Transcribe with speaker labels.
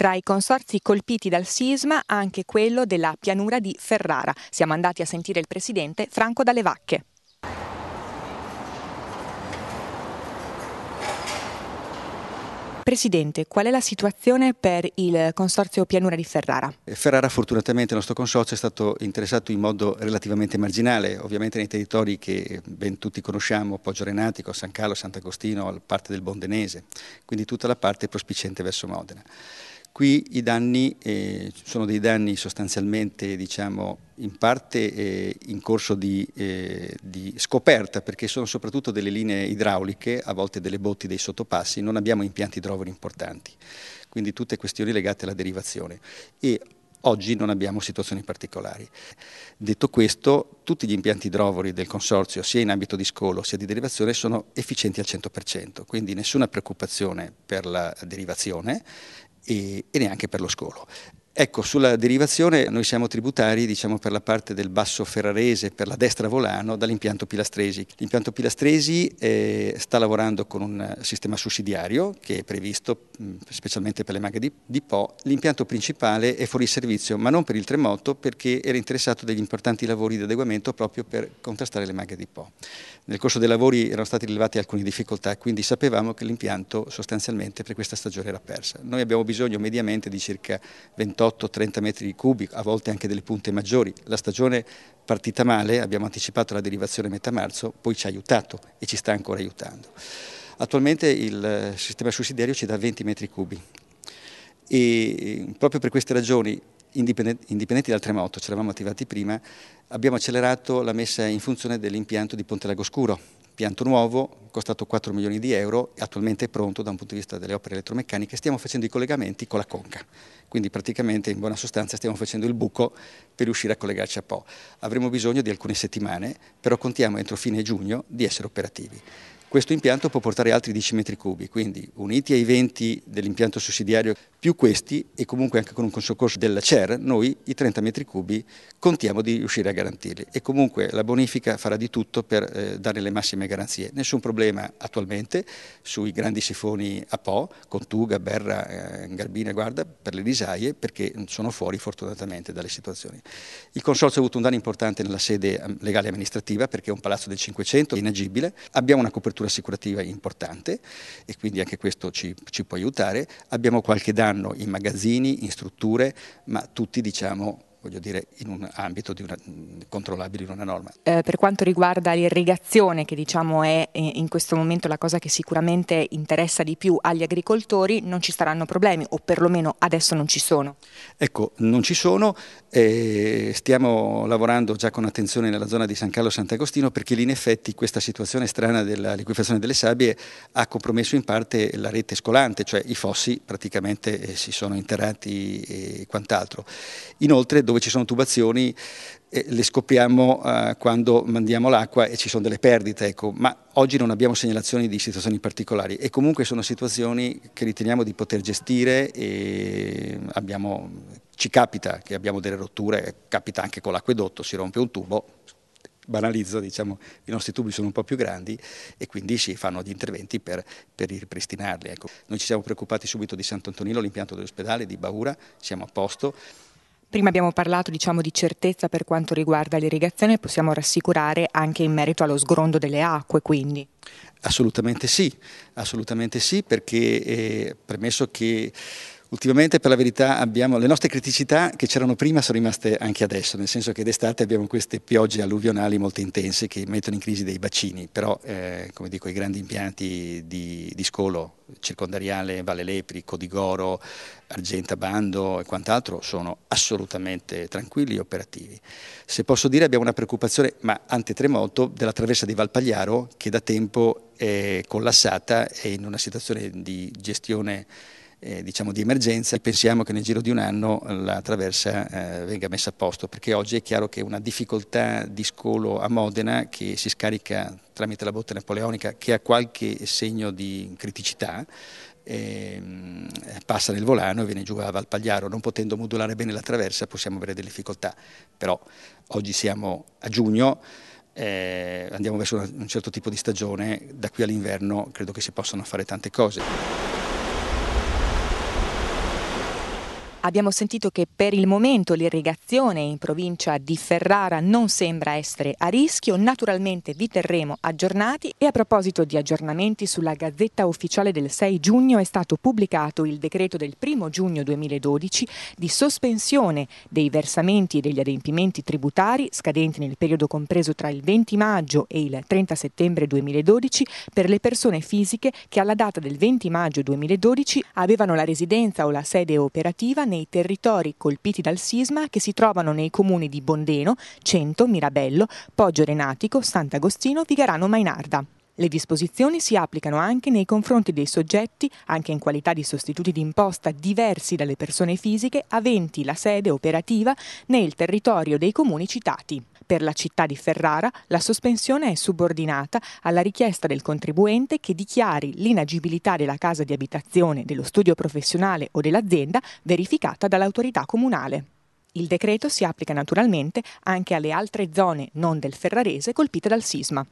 Speaker 1: Tra i consorzi colpiti dal sisma anche quello della pianura di Ferrara. Siamo andati a sentire il presidente Franco Dalle Vacche. Presidente, qual è la situazione per il Consorzio Pianura di Ferrara?
Speaker 2: Eh, Ferrara fortunatamente il nostro consorzio è stato interessato in modo relativamente marginale, ovviamente nei territori che ben tutti conosciamo, Poggio Renatico, San Carlo, Sant'Agostino, parte del Bondenese, quindi tutta la parte prospiciente verso Modena. Qui i danni eh, sono dei danni sostanzialmente diciamo, in parte eh, in corso di, eh, di, scoperta perché sono soprattutto delle linee idrauliche, a volte delle botti dei sottopassi, non abbiamo impianti idrovori importanti, quindi tutte questioni legate alla derivazione. E Oggi non abbiamo situazioni particolari. Detto questo, tutti gli impianti idrovori del Consorzio, sia in ambito di scolo sia di derivazione, sono efficienti al 100%, quindi nessuna preoccupazione per la derivazione e, e neanche per lo scolo. Ecco, sulla derivazione noi siamo tributari diciamo, per la parte del basso ferrarese, per la destra volano, dall'impianto Pilastresi. L'impianto Pilastresi eh, sta lavorando con un sistema sussidiario che è previsto mh, specialmente per le maghe di, di, Po. L'impianto principale è fuori servizio, ma non per il tremoto perché era interessato degli importanti lavori di adeguamento proprio per contrastare le maghe di Po. Nel corso dei lavori erano state rilevate alcune difficoltà, quindi sapevamo che l'impianto sostanzialmente per questa stagione era persa. Noi abbiamo bisogno mediamente di circa 28 28-30 metri cubi, a volte anche delle punte maggiori. La stagione partita male, abbiamo anticipato la derivazione a metà marzo, poi ci ha aiutato e ci sta ancora aiutando. Attualmente il eh, sistema sussidiario ci dà 20 metri cubi e eh, proprio per queste ragioni indipendenti dal tremoto, ce l'avamo attivati prima, abbiamo accelerato la messa in funzione dell'impianto di Ponte Lagoscuro impianto nuovo, costato 4 milioni di euro, attualmente è pronto da un punto di vista delle opere elettromeccaniche, stiamo facendo i collegamenti con la conca, quindi praticamente in buona sostanza stiamo facendo il buco per riuscire a collegarci a Po. Avremo bisogno di alcune settimane, però contiamo entro fine giugno di essere operativi. Questo impianto può portare altri 10 metri cubi, quindi uniti ai 20 dell'impianto sussidiario più questi e comunque anche con un soccorso della CER, noi i 30 metri cubi contiamo di riuscire a garantirli e comunque la bonifica farà di tutto per eh, dare le massime garanzie. Nessun problema attualmente sui grandi sifoni a Po, Contuga, Berra, eh, Garbina, guarda, per le risaie perché sono fuori fortunatamente dalle situazioni. Il Consorzio ha avuto un danno importante nella sede ehm, legale amministrativa perché è un palazzo del 500, inagibile, abbiamo una copertura copertura assicurativa importante e quindi anche questo ci, ci può aiutare. Abbiamo qualche danno in magazzini, in strutture, ma tutti diciamo voglio dire, in un ambito una, controllabile in una norma.
Speaker 1: Eh, per quanto riguarda l'irrigazione, che diciamo è eh, in questo momento la cosa che sicuramente interessa di più agli agricoltori, non ci saranno problemi, o perlomeno adesso non ci sono.
Speaker 2: Ecco, non ci sono, eh, stiamo lavorando già con attenzione nella zona di San Carlo Sant'Agostino perché lì in effetti questa situazione strana della liquefazione delle sabbie ha compromesso in parte la rete scolante, cioè i fossi praticamente eh, si sono interrati e quant'altro. Inoltre dove ci sono tubazioni le scopriamo eh, quando mandiamo l'acqua e ci sono delle perdite, ecco. ma oggi non abbiamo segnalazioni di situazioni particolari e comunque sono situazioni che riteniamo di poter gestire e abbiamo, ci capita che abbiamo delle rotture, capita anche con l'acquedotto, si rompe un tubo, banalizzo, diciamo, i nostri tubi sono un po' più grandi e quindi si fanno gli interventi per, per ripristinarli. Ecco. Noi ci siamo preoccupati subito di Sant'Antonino, l'impianto dell'ospedale, di Baura, siamo a posto,
Speaker 1: Prima abbiamo parlato diciamo, di certezza per quanto riguarda l'irrigazione, possiamo rassicurare anche in merito allo sgrondo delle acque
Speaker 2: quindi? Assolutamente sì, assolutamente sì perché eh, premesso che Ultimamente, per la verità, abbiamo le nostre criticità che c'erano prima sono rimaste anche adesso, nel senso che d'estate abbiamo queste piogge alluvionali molto intense che mettono in crisi dei bacini, però eh, come dico i grandi impianti di, di scolo circondariale, Valle Lepri, Codigoro, Argenta Bando e quant'altro sono assolutamente tranquilli e operativi. Se posso dire abbiamo una preoccupazione, ma antetremoto, della traversa di Valpagliaro che da tempo è collassata e in una situazione di gestione eh, diciamo di emergenza e pensiamo che nel giro di un anno la traversa eh, venga messa a posto, perché oggi è chiaro che una difficoltà di scolo a Modena che si scarica tramite la botte napoleonica che ha qualche segno di criticità, ehm, passa nel volano e viene giù a Valpagliaro, non potendo modulare bene la traversa possiamo avere delle difficoltà, però oggi siamo a giugno, eh, andiamo verso un certo tipo di stagione, da qui all'inverno credo che si possano fare tante cose.
Speaker 1: Abbiamo sentito che per il momento l'irrigazione in provincia di Ferrara non sembra essere a rischio, naturalmente vi terremo aggiornati e a proposito di aggiornamenti sulla Gazzetta Ufficiale del 6 giugno è stato pubblicato il decreto del 1 giugno 2012 di sospensione dei versamenti e degli adempimenti tributari scadenti nel periodo compreso tra il 20 maggio e il 30 settembre 2012 per le persone fisiche che alla data del 20 maggio 2012 avevano la residenza o la sede operativa nei territori colpiti dal sisma che si trovano nei comuni di Bondeno, Cento, Mirabello, Poggio Renatico, Sant'Agostino, Vigarano Mainarda. Le disposizioni si applicano anche nei confronti dei soggetti, anche in qualità di sostituti d'imposta diversi dalle persone fisiche, aventi la sede operativa nel territorio dei comuni citati. Per la città di Ferrara la sospensione è subordinata alla richiesta del contribuente che dichiari l'inagibilità della casa di abitazione, dello studio professionale o dell'azienda verificata dall'autorità comunale. Il decreto si applica naturalmente anche alle altre zone non del ferrarese colpite dal sisma.